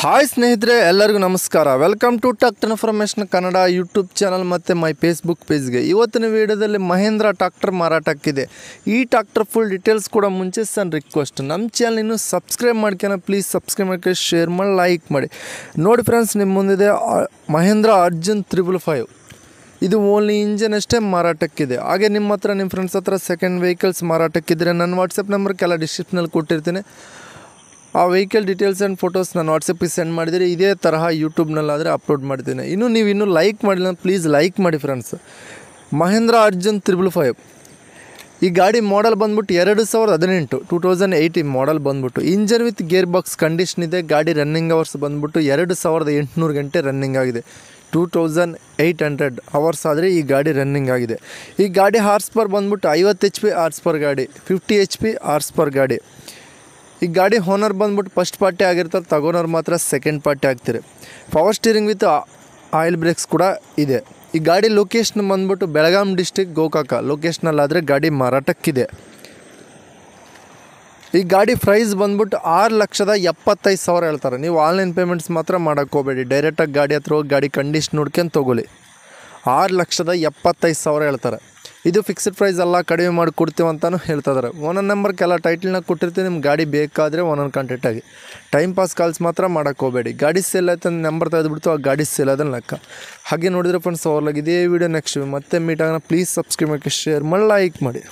hi ಸ್ನೇಹಿತರೆ ಎಲ್ಲರಿಗೂ ನಮಸ್ಕಾರ welcome to tractor information Kannada YouTube channel ಮತ್ತು ಮೈ ಫೇಸ್ಬುಕ್ ಪೇಜ್ಗೆ ಇವತ್ತಿನ ವೀಡಿಯೋದಲ್ಲಿ ಮಹೇಂದ್ರ ಟಾಕ್ಟರ್ ಮಾರಾಟಕ್ಕಿದೆ ಈ ಟಾಕ್ಟರ್ ಫುಲ್ ಡೀಟೇಲ್ಸ್ ಕೂಡ ಮುಂಚೆ ಸನ್ ರಿಕ್ವೆಸ್ಟ್ ನಮ್ಮ ಚಾನಲ್ ಇನ್ನೂ ಸಬ್ಸ್ಕ್ರೈಬ್ ಮಾಡ್ಕೊಳೋ ಪ್ಲೀಸ್ ಸಬ್ಸ್ಕ್ರೈಬ್ ಮಾಡ್ಕೊಂಡು ಶೇರ್ ಮಾಡಿ ಲೈಕ್ ಮಾಡಿ ನೋಡಿ ಫ್ರೆಂಡ್ಸ್ ನಿಮ್ಮ ಮುಂದಿದೆ ಮಹೇಂದ್ರ ಅರ್ಜುನ್ ತ್ರಿಬಲ್ ಫೈವ್ ಇದು ಓನ್ಲಿ ಇಂಜನ್ ಅಷ್ಟೇ ಮಾರಾಟಕ್ಕಿದೆ ಹಾಗೆ ನಿಮ್ಮ ಹತ್ರ ನಿಮ್ಮ ಫ್ರೆಂಡ್ಸ್ ಹತ್ರ ಸೆಕೆಂಡ್ ವೆಹಿಕಲ್ಸ್ ಮಾರಾಟಕ್ಕಿದ್ರೆ ನನ್ನ ವಾಟ್ಸಪ್ ನಂಬರ್ ಕೆಲ ಡಿಸ್ಕ್ರಿಪ್ಷನಲ್ಲಿ ಕೊಟ್ಟಿರ್ತೀನಿ ಆ ವೆಹಿಕಲ್ ಡೀಟೇಲ್ಸ್ ಆ್ಯಂಡ್ ಫೋಟೋಸ್ ನಾನು ವಾಟ್ಸಪ್ಪಿಗೆ ಸೆಂಡ್ ಮಾಡಿದರೆ ಇದೇ ತರಹ ಯೂಟ್ಯೂಬ್ನಲ್ಲಾದರೆ ಅಪ್ಲೋಡ್ ಮಾಡ್ತೀನಿ ಇನ್ನು ನೀವು ಇನ್ನೂ ಲೈಕ್ ಮಾಡಿಲ್ಲ ಪ್ಲೀಸ್ ಲೈಕ್ ಮಾಡಿ friends Mahindra Arjun triple five ಈ ಗಾಡಿ ಮಾಡೆಲ್ ಬಂದ್ಬಿಟ್ಟು ಎರಡು ಸಾವಿರದ ಹದಿನೆಂಟು ಟೂ ತೌಸಂಡ್ ಏಯ್ಟಿ ಮಾಡೆಲ್ ಬಂದ್ಬಿಟ್ಟು engine with gear box condition ಇದೆ ಗಾಡಿ ರನ್ನಿಂಗ್ ಅವರ್ಸ್ ಬಂದ್ಬಿಟ್ಟು ಎರಡು ಸಾವಿರದ ಎಂಟುನೂರು ಗಂಟೆ ರನ್ನಿಂಗ್ ಆಗಿದೆ two thousand eight hundred hours ಆದರೆ ಈ ಗಾಡಿ ರನ್ನಿಂಗ್ ಆಗಿದೆ ಈ ಗಾಡಿ ಹಾರ್ಸ್ ಪರ್ ಬಂದ್ಬಿಟ್ಟು ಐವತ್ತು ಎಚ್ ಪಿ ಹಾರ್ಸ್ ಪರ್ ಗಾಡಿ fifty H P horse power ಗಾಡಿ ಈ ಗಾಡಿ ಓನರ್ ಬಂದ್ಬಿಟ್ಟು ಫಸ್ಟ್ ಪಾರ್ಟಿ ಆಗಿರ್ತಾರೆ ತಗೋನೋರು ಮಾತ್ರ ಸೆಕೆಂಡ್ ಪಾರ್ಟಿ ಆಗ್ತೀರಿ power steering with oil brakes ಕೂಡ ಇದೆ ಈ ಗಾಡಿ ಲೊಕೇಶನ್ ಬಂದ್ಬಿಟ್ಟು ಬೆಳಗಾಂ ಡಿಸ್ಟಿಕ್ ಗೋಕಾಕ ಲೊಕೇಶ್ನಲ್ಲಾದರೆ ಗಾಡಿ ಮಾರಾಟಕ್ಕಿದೆ ಈ ಗಾಡಿ ಪ್ರೈಸ್ ಬಂದ್ಬಿಟ್ಟು ಆರು ಲಕ್ಷದ ಎಪ್ಪತ್ತೈದು ಸಾವಿರ ಹೇಳ್ತಾರೆ ನೀವು ಆನ್ಲೈನ್ ಪೇಮೆಂಟ್ಸ್ ಮಾತ್ರ ಮಾಡೋಕ್ಕೆ ಹೋಗಬೇಡಿ ಡೈರೆಕ್ಟಾಗಿ ಗಾಡಿ ಹತ್ರ ಹೋಗಿ ಗಾಡಿ ಕಂಡೀಷನ್ ನೋಡ್ಕೊಂಡು ತೊಗೊಳ್ಳಿ ಆರು ಲಕ್ಷದ ಎಪ್ಪತ್ತೈದು ಸಾವಿರ ಹೇಳ್ತಾರೆ ಇದು ಫಿಕ್ಸ್ಡ್ ಪ್ರೈಸ್ ಅಲ್ಲ ಕಡಿಮೆ ಮಾಡಿ ಕೊಡ್ತೀವಿ ಅಂತಲೂ ಹೇಳ್ತಾಯಿದ್ದಾರೆ ಒಂದೊಂದು ನಂಬರ್ಗೆಲ್ಲ ಎಲ್ಲ ಟೈಟಲ್ನಾಗ ಕೊಟ್ಟಿರ್ತೀವಿ ನಿಮ್ಗೆ ಗಾಡಿ ಬೇಕಾದರೆ ಒಂದೊಂದು ಕಾಂಟ್ಯಾಕ್ಟ್ ಆಗಿ ಟೈಮ್ ಪಾಸ್ ಕಾಲ್ಸ್ ಮಾತ್ರ ಮಾಡೋಕ್ಕೆ ಹೋಗಬೇಡಿ ಗಾಡಿ ಸೇಲ್ ಆಯ್ತು ನಂಬರ್ ತೆಗೆದುಬಿಡ್ತು ಆ ಗಾಡಿ ಸೇಲ್ ಅದನ್ನು ಲೆಕ್ಕ ಹಾಗೆ ನೋಡಿದ್ರೆ ಫ್ರೆಂಡ್ಸ್ ಅವ್ರಲಾಗಿ ಇದೇ ವಿಡಿಯೋ ನೆಕ್ಸ್ಟ್ ಮತ್ತೆ ಮೀಟ್ ಆಗೋಣ ಪ್ಲೀಸ್ ಸಬ್ಸ್ಕ್ರೈಬ್ ಮಾಡಿ ಶೇರ್ ಮಾಡಿ ಲೈಕ್ ಮಾಡಿ